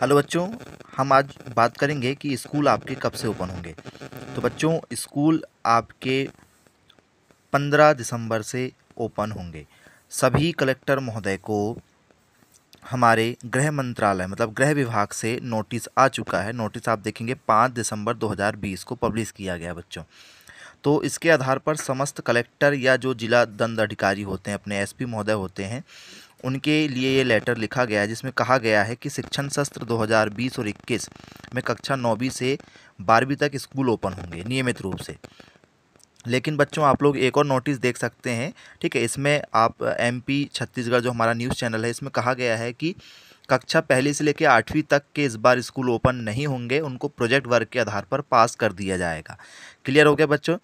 hello बच्चों हम आज बात करेंगे कि स्कूल आपके कब से ओपन होंगे तो बच्चों स्कूल आपके 15 दिसंबर से ओपन होंगे सभी कलेक्टर महोदय को हमारे गृह मंत्रालय मतलब गृह विभाग से नोटिस आ चुका है नोटिस आप देखेंगे पाँच दिसंबर 2020 को पब्लिश किया गया बच्चों तो इसके आधार पर समस्त कलेक्टर या जो जिला दंड अधिकारी होते हैं अपने एसपी महोदय होते हैं उनके लिए ये लेटर लिखा गया है जिसमें कहा गया है कि शिक्षण सत्र 2020 और 21 में कक्षा नौवीं से बारहवीं तक स्कूल ओपन होंगे नियमित रूप से लेकिन बच्चों आप लोग एक और नोटिस देख सकते हैं ठीक है इसमें आप एमपी छत्तीसगढ़ जो हमारा न्यूज़ चैनल है इसमें कहा गया है कि कक्षा पहली से लेकर आठवीं तक के इस बार स्कूल ओपन नहीं होंगे उनको प्रोजेक्ट वर्क के आधार पर पास कर दिया जाएगा क्लियर हो गया बच्चों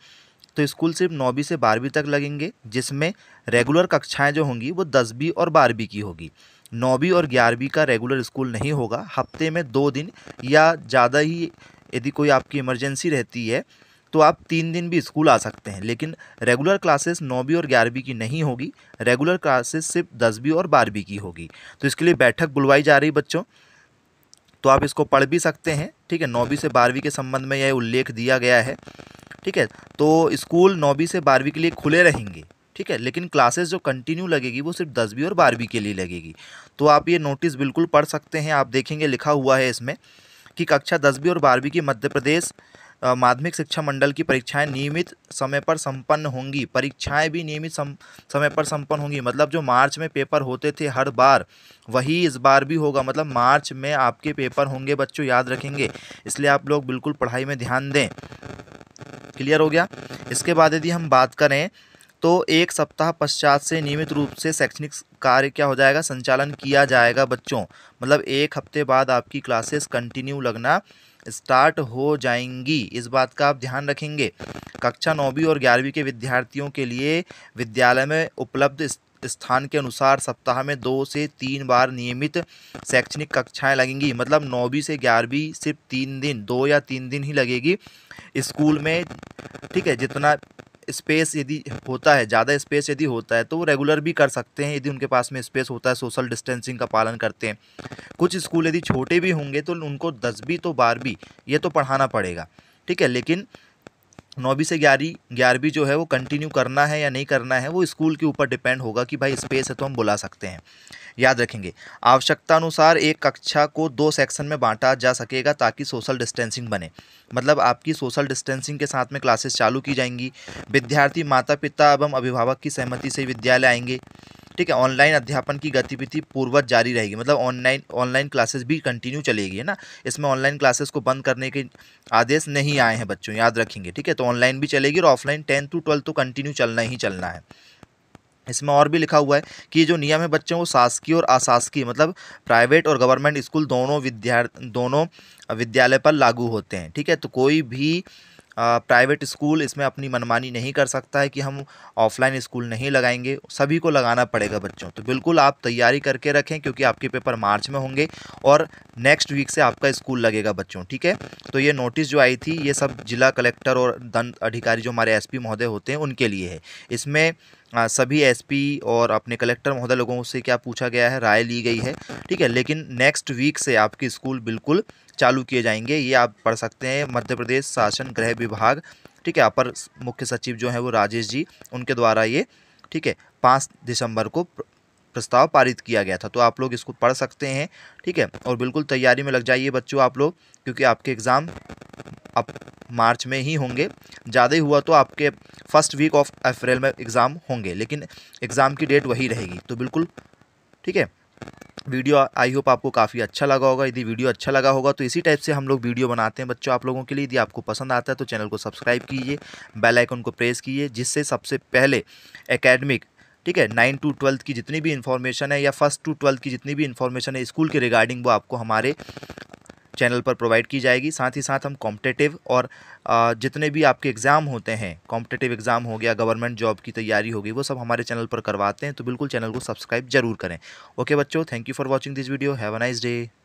तो स्कूल सिर्फ नौवीं से बारहवीं तक लगेंगे जिसमें रेगुलर कक्षाएं जो होंगी वो दसवीं और बारहवीं की होगी नौवीं और ग्यारहवीं का रेगुलर स्कूल नहीं होगा हफ्ते में दो दिन या ज़्यादा ही यदि कोई आपकी इमरजेंसी रहती है तो आप तीन दिन भी स्कूल आ सकते हैं लेकिन रेगुलर क्लासेस नौवीं और ग्यारहवीं की नहीं होगी रेगुलर क्लासेस सिर्फ दसवीं और बारहवीं की होगी तो इसके लिए बैठक बुलवाई जा रही बच्चों तो आप इसको पढ़ भी सकते हैं ठीक है नौवीं से बारहवीं के संबंध में यह उल्लेख दिया गया है ठीक है तो स्कूल नौवीं से बारहवीं के लिए खुले रहेंगे ठीक है लेकिन क्लासेस जो कंटिन्यू लगेगी वो सिर्फ दसवीं और बारहवीं के लिए लगेगी तो आप ये नोटिस बिल्कुल पढ़ सकते हैं आप देखेंगे लिखा हुआ है इसमें कि कक्षा दसवीं और बारहवीं की मध्य प्रदेश माध्यमिक शिक्षा मंडल की परीक्षाएं नियमित समय पर संपन्न होंगी परीक्षाएं भी नियमित सम, समय पर संपन्न होंगी मतलब जो मार्च में पेपर होते थे हर बार वही इस बार भी होगा मतलब मार्च में आपके पेपर होंगे बच्चों याद रखेंगे इसलिए आप लोग बिल्कुल पढ़ाई में ध्यान दें क्लियर हो गया इसके बाद यदि हम बात करें तो एक सप्ताह पश्चात से नियमित रूप से शैक्षणिक कार्य क्या हो जाएगा संचालन किया जाएगा बच्चों मतलब एक हफ्ते बाद आपकी क्लासेस कंटिन्यू लगना स्टार्ट हो जाएंगी इस बात का आप ध्यान रखेंगे कक्षा नौवीं और ग्यारहवीं के विद्यार्थियों के लिए विद्यालय में उपलब्ध स्थान के अनुसार सप्ताह में दो से तीन बार नियमित शैक्षणिक कक्षाएं लगेंगी मतलब नौवीं से ग्यारहवीं सिर्फ तीन दिन दो या तीन दिन ही लगेगी स्कूल में ठीक है जितना स्पेस यदि होता है ज़्यादा स्पेस यदि होता है तो वो रेगुलर भी कर सकते हैं यदि उनके पास में स्पेस होता है सोशल डिस्टेंसिंग का पालन करते हैं कुछ स्कूल यदि छोटे भी होंगे तो उनको दसवीं तो बारहवीं ये तो पढ़ाना पड़ेगा ठीक है लेकिन नौवीं से ग्यारहवीं ग्यारहवीं जो है वो कंटिन्यू करना है या नहीं करना है वो स्कूल के ऊपर डिपेंड होगा कि भाई स्पेस है तो हम बुला सकते हैं याद रखेंगे आवश्यकता अनुसार एक कक्षा को दो सेक्शन में बांटा जा सकेगा ताकि सोशल डिस्टेंसिंग बने मतलब आपकी सोशल डिस्टेंसिंग के साथ में क्लासेस चालू की जाएंगी विद्यार्थी माता पिता एवं अभिभावक की सहमति से विद्यालय आएंगे ठीक है ऑनलाइन अध्यापन की गतिविधि पूर्वत जारी रहेगी मतलब ऑनलाइन ऑनलाइन क्लासेस भी कंटिन्यू चलेगी है ना इसमें ऑनलाइन क्लासेस को बंद करने के आदेश नहीं आए हैं बच्चों याद रखेंगे ठीक है तो ऑनलाइन भी चलेगी और ऑफलाइन टेंथ टू ट्वेल्थ तो कंटिन्यू चलना ही चलना है इसमें और भी लिखा हुआ है कि जो नियम है बच्चों वो शासकीय और अशासकीय मतलब प्राइवेट और गवर्नमेंट स्कूल दोनों विद्या दोनों विद्यालय पर लागू होते हैं ठीक है तो कोई भी प्राइवेट स्कूल इसमें अपनी मनमानी नहीं कर सकता है कि हम ऑफलाइन स्कूल नहीं लगाएंगे सभी को लगाना पड़ेगा बच्चों तो बिल्कुल आप तैयारी करके रखें क्योंकि आपके पेपर मार्च में होंगे और नेक्स्ट वीक से आपका स्कूल लगेगा बच्चों ठीक है तो ये नोटिस जो आई थी ये सब जिला कलेक्टर और दंड अधिकारी जो हमारे एस महोदय होते हैं उनके लिए है इसमें सभी एसपी और अपने कलेक्टर महोदय लोगों से क्या पूछा गया है राय ली गई है ठीक है लेकिन नेक्स्ट वीक से आपके स्कूल बिल्कुल चालू किए जाएंगे ये आप पढ़ सकते हैं मध्य प्रदेश शासन गृह विभाग ठीक है अपर मुख्य सचिव जो हैं वो राजेश जी उनके द्वारा ये ठीक है पाँच दिसंबर को प्रस्ताव पारित किया गया था तो आप लोग इसको पढ़ सकते हैं ठीक है और बिल्कुल तैयारी में लग जाइए बच्चों आप लोग क्योंकि आपके एग्ज़ाम अब मार्च में ही होंगे ज़्यादा ही हुआ तो आपके फर्स्ट वीक ऑफ अप्रैल में एग्ज़ाम होंगे लेकिन एग्ज़ाम की डेट वही रहेगी तो बिल्कुल ठीक है वीडियो आई होप आपको काफ़ी अच्छा लगा होगा यदि वीडियो अच्छा लगा होगा तो इसी टाइप से हम लोग वीडियो बनाते हैं बच्चों आप लोगों के लिए यदि आपको पसंद आता है तो चैनल को सब्सक्राइब कीजिए बेल आइकन को प्रेस कीजिए जिससे सबसे पहले एकेडमिक ठीक है नाइन टू ट्वेल्थ की जितनी भी इन्फॉर्मेशन है या फर्स्ट टू ट्वेल्थ की जितनी भी इन्फॉर्मेशन है स्कूल के रिगार्डिंग वो आपको हमारे चैनल पर प्रोवाइड की जाएगी साथ ही साथ हम कॉम्पिटेटिव और जितने भी आपके एग्ज़ाम होते हैं कॉम्पिटेटिव एग्ज़ाम हो गया गवर्नमेंट जॉब की तैयारी होगी वो सब हमारे चैनल पर करवाते हैं तो बिल्कुल चैनल को सब्सक्राइब जरूर करें ओके बच्चों thank you for watching this video have a nice day